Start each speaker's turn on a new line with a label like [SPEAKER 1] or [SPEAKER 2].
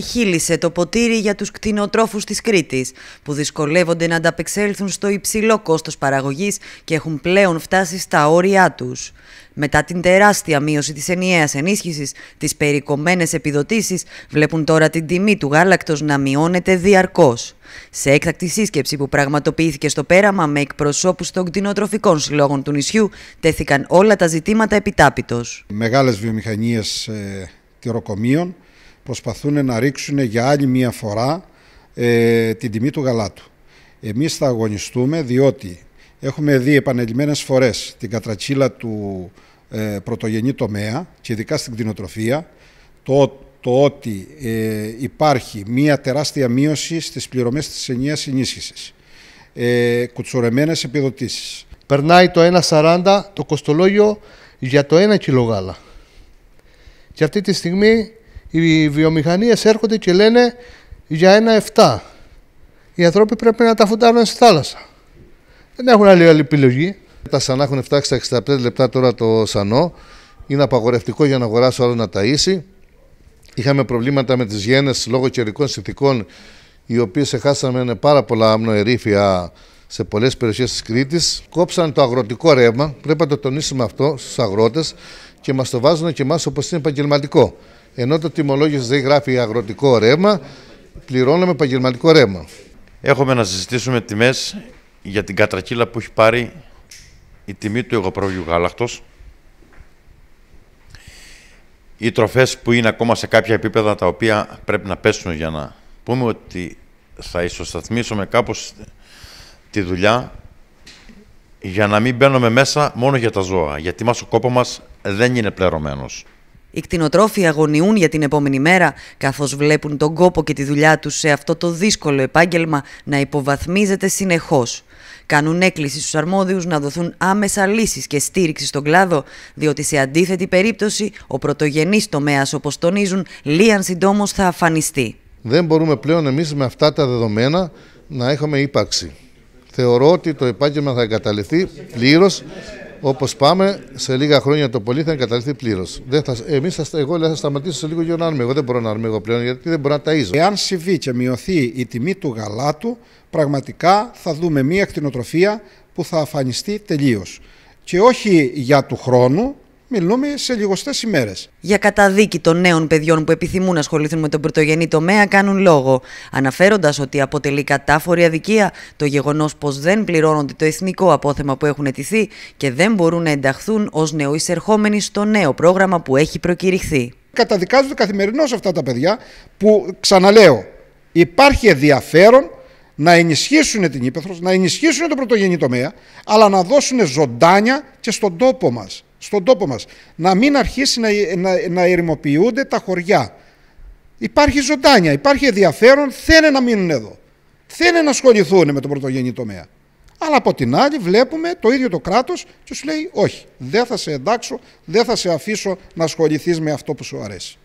[SPEAKER 1] ξεχύλισε το ποτήρι για τους κτηνοτρόφους της Κρήτης, που δυσκολεύονται να ανταπεξέλθουν στο υψηλό κόστος παραγωγής και έχουν πλέον φτάσει στα όρια τους. Μετά την τεράστια μείωση της ενιαίας ενίσχυσης, τις περικομμένες επιδοτήσεις βλέπουν τώρα την τιμή του γάλακτος να μειώνεται διαρκώς. Σε έκτακτη σύσκεψη που πραγματοποιήθηκε στο πέραμα με εκπροσώπους των κτηνοτροφικών συλλόγων του νησιού, τέθηκαν όλα τα ζητήματα επιτάπητος.
[SPEAKER 2] Μεγάλες βιομηχανίες ε, τυροκομείων, προσπαθούν να ρίξουν για άλλη μία φορά ε, την τιμή του γαλάτου. Εμείς θα αγωνιστούμε διότι έχουμε δει επανελειμμένες φορές την κατρατσίλα του ε, πρωτογενή τομέα και ειδικά στην κτηνοτροφία το, το ότι ε, υπάρχει μία τεράστια μείωση στις πληρωμές της ενιαίας ενίσχυσης. Ε, κουτσορεμένες επιδοτήσεις. Περνάει το 1,40 το κοστολόγιο για το 1
[SPEAKER 3] κιλό γάλα. Και αυτή τη στιγμή οι βιομηχανίες έρχονται και λένε για ένα 7. Οι άνθρωποι πρέπει να τα φουντάρουν στη θάλασσα. Δεν έχουν άλλη, επιλογή. Τα σανά έχουν φτάσει στα 65 λεπτά τώρα το σανό. Είναι απαγορευτικό για να αγοράσω άλλο να ταΐσει. Είχαμε προβλήματα με τις γένες λόγω καιρικών συνθηκών οι οποίες χάσαμε πάρα πολλά αμνοερήφια σε πολλές περιοχές της Κρήτης. Κόψαν το αγροτικό ρεύμα, πρέπει να το τονίσουμε αυτό στους αγρότες και μας το βάζουν και εμάς όπως είναι επαγγελματικό. Ενώ το τιμολόγιος δεν γράφει αγροτικό ρέμα, πληρώνουμε επαγγελματικό ρέμα.
[SPEAKER 4] Έχουμε να συζητήσουμε τιμές για την κατρακύλα που έχει πάρει η τιμή του εγωπρόβιου γάλακτος. Οι τροφές που είναι ακόμα σε κάποια επίπεδα τα οποία πρέπει να πέσουν για να πούμε ότι θα ισοσταθμίσουμε κάπως τη δουλειά για να μην μπαίνουμε μέσα μόνο για τα ζώα, γιατί μας ο κόπο μας δεν είναι πλερωμένος.
[SPEAKER 1] Οι κτηνοτρόφοι αγωνιούν για την επόμενη μέρα, καθώς βλέπουν τον κόπο και τη δουλειά τους σε αυτό το δύσκολο επάγγελμα να υποβαθμίζεται συνεχώς. Κάνουν έκκληση στους αρμόδιους να δοθούν άμεσα λύσεις και στήριξη στον κλάδο, διότι σε αντίθετη περίπτωση ο πρωτογενής τομέας, όπως τονίζουν, λίαν συντόμω θα αφανιστεί. Δεν μπορούμε πλέον εμείς με αυτά τα δεδομένα να έχουμε ύπαρξη. Θεωρώ ότι
[SPEAKER 3] το επάγγελμα θα εγκαταλειφθεί πλήρως Όπως πάμε, σε λίγα χρόνια το πολύ θα εγκαταλειφθεί
[SPEAKER 2] πλήρως. Εγώ λέω θα σταματήσω σε λίγο για να Δεν μπορώ να αρμήγω πλέον γιατί δεν μπορώ να ταΐζω. Εάν συμβεί και μειωθεί η τιμή του γαλάτου, πραγματικά θα δούμε μία κτηνοτροφία που θα αφανιστεί τελείως. Και όχι για του χρόνου, Μιλούμε
[SPEAKER 1] σε λιγοστές ημέρες. Για καταδίκη των νέων παιδιών που επιθυμούν να ασχοληθούν με τον πρωτογενή τομέα κάνουν λόγο, αναφέροντας ότι αποτελεί κατάφορη αδικία το γεγονός πως δεν πληρώνονται το εθνικό απόθεμα που έχουν ετηθεί και δεν μπορούν να ενταχθούν ως νεοεισερχόμενοι στο νέο πρόγραμμα που έχει προκηρυχθεί. Καταδικάζονται καθημερινώς αυτά τα παιδιά που,
[SPEAKER 2] ξαναλέω, υπάρχει ενδιαφέρον να ενισχύσουν την ύπεθρο, να ενισχύσουν το πρωτογενή τομέα, αλλά να δώσουν ζωντάνια και στον τόπο μας στον τόπο μας. Να μην αρχίσει να, να, ερημοποιούνται τα χωριά. Υπάρχει ζωντάνια, υπάρχει ενδιαφέρον, θέλουν να μείνουν εδώ. Θέλουν να ασχοληθούν με τον πρωτογενή τομέα. Αλλά από την άλλη βλέπουμε το ίδιο το κράτος και σου λέει όχι, δεν θα σε εντάξω, δεν θα σε αφήσω να ασχοληθείς με αυτό που σου αρέσει.